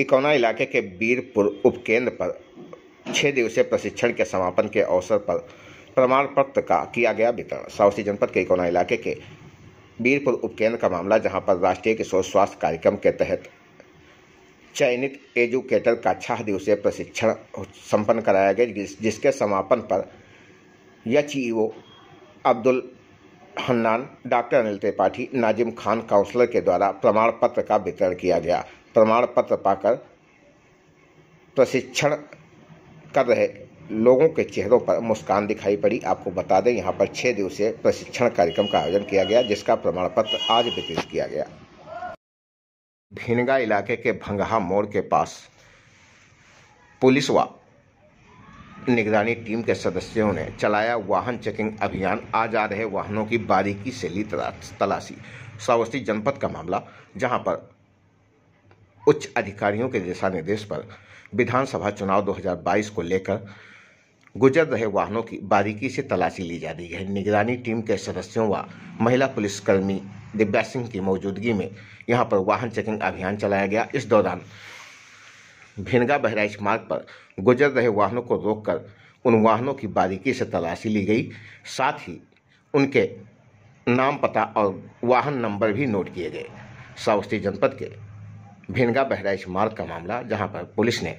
इकौना इलाके के बीरपुर उपकेंद्र पर छः दिवसीय प्रशिक्षण के समापन के अवसर पर प्रमाण पत्र का किया गया वितरण साउसी जनपद के इकौना इलाके के बीरपुर उपकेंद्र का मामला जहां पर राष्ट्रीय किशोर स्वास्थ्य कार्यक्रम के तहत चयनित एजुकेटर का छह दिवसीय प्रशिक्षण संपन्न कराया गया जिस, जिसके समापन पर H Abdul Hannan doctor Anil Tripathi Nazim Khan counsellor के द्वारा प्रमाण पत्र का वितरण किया गया प्रमाण पत्र पाकर प्रशिक्षण कर रहे लोगों के चेहरों पर मुस्कान दिखाई पड़ी आपको बता दें यहाँ पर छः दिवसीय प्रशिक्षण कार्यक्रम का आयोजन किया गया जिसका प्रमाण पत्र आज वितरित किया गया भिनगा इलाके के भंगहा मोड़ के पास पुलिस व निगरानी टीम के सदस्यों ने चलाया वाहन चेकिंग अभियान आ जा रहे वाहनों की बारीकी से ली तलाशी श्रावस्ती जनपद का मामला जहां पर उच्च अधिकारियों के दिशा निर्देश पर विधानसभा चुनाव 2022 को लेकर गुजर रहे वाहनों की बारीकी से तलाशी ली जा रही है निगरानी टीम के सदस्यों व महिला पुलिसकर्मी दिव्या सिंह की मौजूदगी में यहां पर वाहन चेकिंग अभियान चलाया गया इस दौरान भिनगा बहराइच मार्ग पर गुजर रहे वाहनों को रोककर उन वाहनों की बारीकी से तलाशी ली गई साथ ही उनके नाम पता और वाहन नंबर भी नोट किए गए साउथी जनपद के भेनगा बहराइच मार्ग का मामला जहां पर पुलिस ने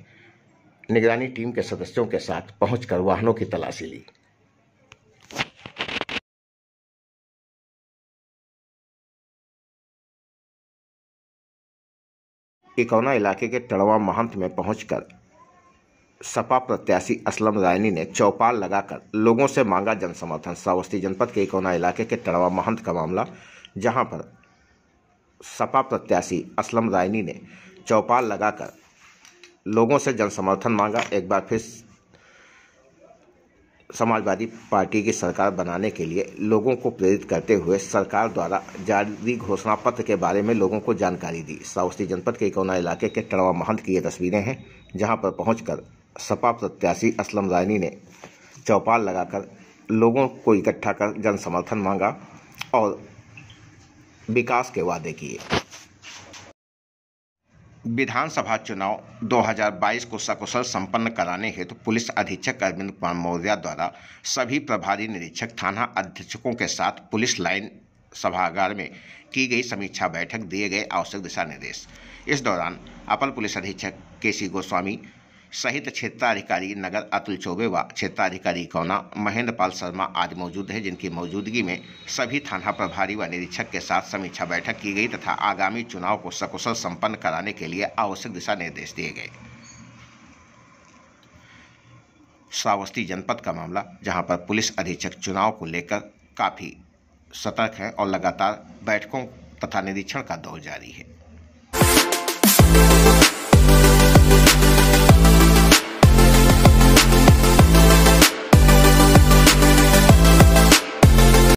निगरानी टीम के सदस्यों के साथ पहुंचकर वाहनों की तलाशी ली इकौना इलाके के टड़वा महंत में पहुंचकर सपा प्रत्याशी असलम रायनी ने चौपाल लगाकर लोगों से मांगा जनसमर्थन श्रावस्ती जनपद के इकौना इलाके के टड़वा महंत का मामला जहां पर सपा प्रत्याशी असलम रायनी ने चौपाल लगाकर लोगों से जनसमर्थन मांगा एक बार फिर समाजवादी पार्टी की सरकार बनाने के लिए लोगों को प्रेरित करते हुए सरकार द्वारा जारी घोषणा पत्र के बारे में लोगों को जानकारी दी सावस्ती जनपद के इकोना इलाके के टड़वा महंत की ये तस्वीरें हैं जहां पर पहुंचकर सपा प्रत्याशी असलम रानी ने चौपाल लगाकर लोगों को इकट्ठा कर जनसमर्थन मांगा और विकास के वादे किए विधानसभा चुनाव 2022 को सकुशल संपन्न कराने हेतु तो पुलिस अधीक्षक अरविंद कुमार मौर्य द्वारा सभी प्रभारी निरीक्षक थाना अधीक्षकों के साथ पुलिस लाइन सभागार में की गई समीक्षा बैठक दिए गए आवश्यक दिशा निर्देश इस दौरान अपर पुलिस अधीक्षक के सी गोस्वामी सहित क्षेत्राधिकारी नगर अतुल चौबे व क्षेत्राधिकारी कोना महेंद्र पाल शर्मा आज मौजूद है जिनकी मौजूदगी में सभी थाना प्रभारी व निरीक्षक के साथ समीक्षा बैठक की गई तथा आगामी चुनाव को सकुशल संपन्न कराने के लिए आवश्यक दिशा निर्देश दिए गए श्रावस्ती जनपद का मामला जहां पर पुलिस अधीक्षक चुनाव को लेकर काफ़ी सतर्क हैं और लगातार बैठकों तथा निरीक्षण का दौर जारी है